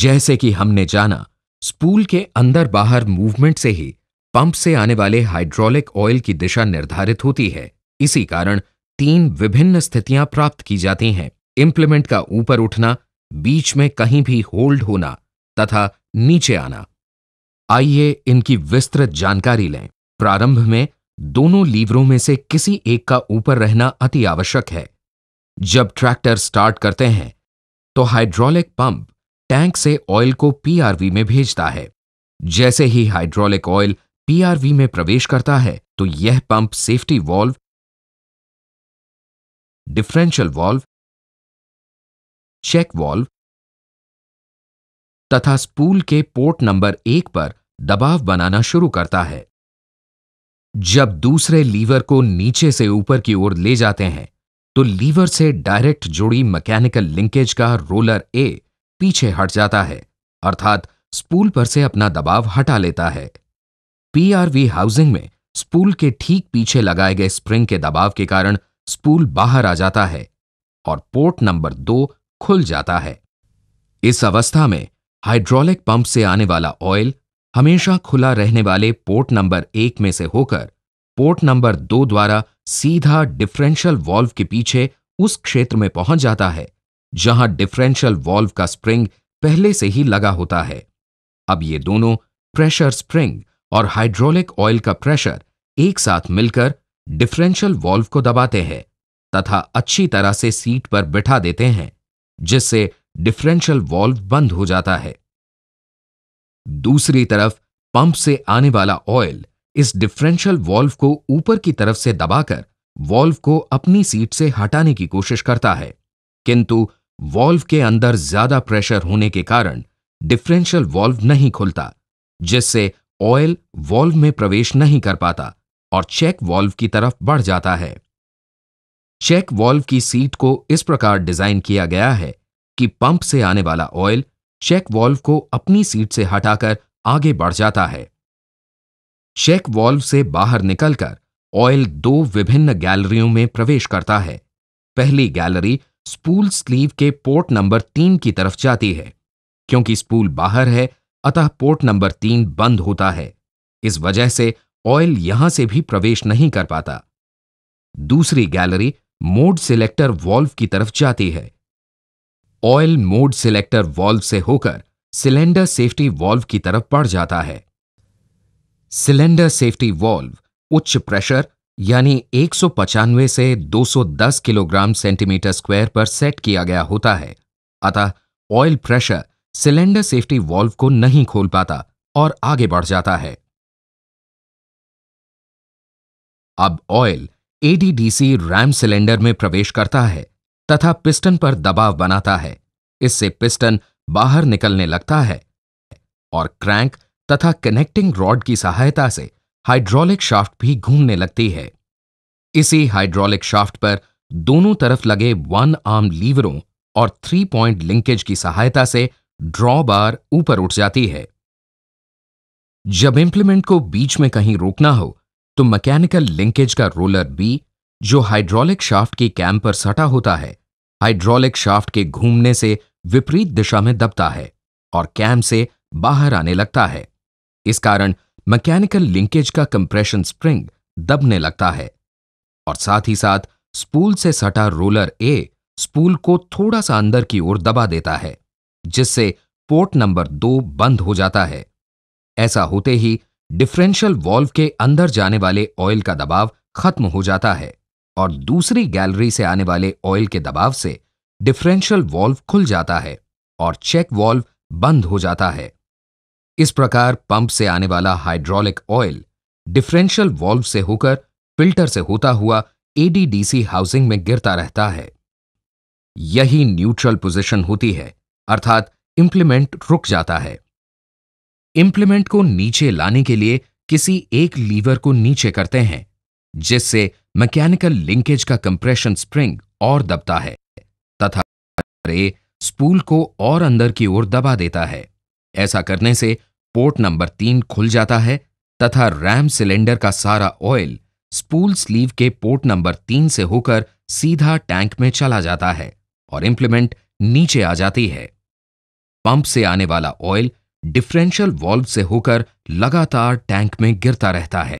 जैसे कि हमने जाना स्पूल के अंदर बाहर मूवमेंट से ही पंप से आने वाले हाइड्रोलिक ऑयल की दिशा निर्धारित होती है इसी कारण तीन विभिन्न स्थितियां प्राप्त की जाती हैं इम्प्लीमेंट का ऊपर उठना बीच में कहीं भी होल्ड होना तथा नीचे आना आइए इनकी विस्तृत जानकारी लें प्रारंभ में दोनों लीवरों में से किसी एक का ऊपर रहना अति आवश्यक है जब ट्रैक्टर स्टार्ट करते हैं तो हाइड्रोलिक पंप टैंक से ऑयल को पीआरवी में भेजता है जैसे ही हाइड्रोलिक ऑयल पीआरवी में प्रवेश करता है तो यह pump safety valve differential valve check valve तथा स्पूल के पोर्ट नंबर एक पर दबाव बनाना शुरू करता है जब दूसरे लीवर को नीचे से ऊपर की ओर ले जाते हैं तो लीवर से डायरेक्ट जुड़ी मैकेनिकल लिंकेज का रोलर ए पीछे हट जाता है अर्थात स्पूल पर से अपना दबाव हटा लेता है पीआरवी हाउसिंग में स्पूल के ठीक पीछे लगाए गए स्प्रिंग के दबाव के कारण स्पूल बाहर आ जाता है और पोर्ट नंबर दो खुल जाता है इस अवस्था में हाइड्रोलिक पंप से आने वाला ऑयल हमेशा खुला रहने वाले पोर्ट नंबर एक में से होकर पोर्ट नंबर दो द्वारा सीधा डिफरेंशियल वॉल्व के पीछे उस क्षेत्र में पहुंच जाता है जहां डिफरेंशियल वॉल्व का स्प्रिंग पहले से ही लगा होता है अब ये दोनों प्रेशर स्प्रिंग और हाइड्रोलिक ऑयल का प्रेशर एक साथ मिलकर डिफरेंशियल वॉल्व को दबाते हैं तथा अच्छी तरह से सीट पर बिठा देते हैं जिससे डिफरेंशियल वॉल्व बंद हो जाता है दूसरी तरफ पंप से आने वाला ऑयल इस डिफरेंशियल वॉल्व को ऊपर की तरफ से दबाकर वॉल्व को अपनी सीट से हटाने की कोशिश करता है किंतु वॉल्व के अंदर ज्यादा प्रेशर होने के कारण डिफरेंशियल वॉल्व नहीं खुलता जिससे ऑयल वॉल्व में प्रवेश नहीं कर पाता और चेक वॉल्व की तरफ बढ़ जाता है चेक वॉल्व की सीट को इस प्रकार डिजाइन किया गया है कि पंप से आने वाला ऑयल चेक वॉल्व को अपनी सीट से हटाकर आगे बढ़ जाता है चेक वॉल्व से बाहर निकलकर ऑयल दो विभिन्न गैलरियों में प्रवेश करता है पहली गैलरी स्पूल स्लीव के पोर्ट नंबर तीन की तरफ जाती है क्योंकि स्पूल बाहर है अतः पोर्ट नंबर तीन बंद होता है इस वजह से ऑयल यहां से भी प्रवेश नहीं कर पाता दूसरी गैलरी मोड सिलेक्टर वॉल्व की तरफ जाती है ऑयल मोड सिलेक्टर वॉल्व से होकर सिलेंडर सेफ्टी वॉल्व की तरफ बढ़ जाता है सिलेंडर सेफ्टी वॉल्व उच्च प्रेशर यानी एक से 210 किलोग्राम सेंटीमीटर स्क्वायर पर सेट किया गया होता है अतः oil pressure cylinder safety valve को नहीं खोल पाता और आगे बढ़ जाता है अब ऑयल एडीडीसी रैम सिलेंडर में प्रवेश करता है तथा पिस्टन पर दबाव बनाता है इससे पिस्टन बाहर निकलने लगता है और क्रैंक तथा कनेक्टिंग रॉड की सहायता से हाइड्रोलिक शाफ्ट भी घूमने लगती है इसी हाइड्रोलिक शाफ्ट पर दोनों तरफ लगे वन आर्म लीवरों और थ्री पॉइंट लिंकेज की सहायता से ड्रॉ बार ऊपर उठ जाती है जब इंप्लीमेंट को बीच में कहीं रोकना हो तो मैकेनिकल लिंकेज का रोलर बी जो हाइड्रोलिक शाफ्ट की कैम पर सटा होता है हाइड्रोलिक शाफ्ट के घूमने से विपरीत दिशा में दबता है और कैम से बाहर आने लगता है इस कारण मैकेनिकल लिंकेज का कंप्रेशन स्प्रिंग दबने लगता है और साथ ही साथ स्पूल से सटा रोलर ए स्पूल को थोड़ा सा अंदर की ओर दबा देता है जिससे पोर्ट नंबर दो बंद हो जाता है ऐसा होते ही डिफरेंशियल वॉल्व के अंदर जाने वाले ऑयल का दबाव खत्म हो जाता है और दूसरी गैलरी से आने वाले ऑयल के दबाव से डिफरेंशियल वॉल्व खुल जाता है और चेक वॉल्व बंद हो जाता है इस प्रकार पंप से आने वाला हाइड्रोलिक ऑयल डिफरेंशियल वॉल्व से होकर फिल्टर से होता हुआ एडीडीसी हाउसिंग में गिरता रहता है यही न्यूट्रल पोजीशन होती है अर्थात इंप्लीमेंट रुक जाता है इंप्लीमेंट को नीचे लाने के लिए किसी एक लीवर को नीचे करते हैं जिससे मैकेनिकल लिंकेज का कंप्रेशन स्प्रिंग और दबता है तथा स्पूल को और अंदर की ओर दबा देता है ऐसा करने से पोर्ट नंबर तीन खुल जाता है तथा रैम सिलेंडर का सारा ऑयल स्पूल स्लीव के पोर्ट नंबर तीन से होकर सीधा टैंक में चला जाता है और इंप्लीमेंट नीचे आ जाती है पंप से आने वाला ऑयल डिफरेंशियल वॉल्व से होकर लगातार टैंक में गिरता रहता है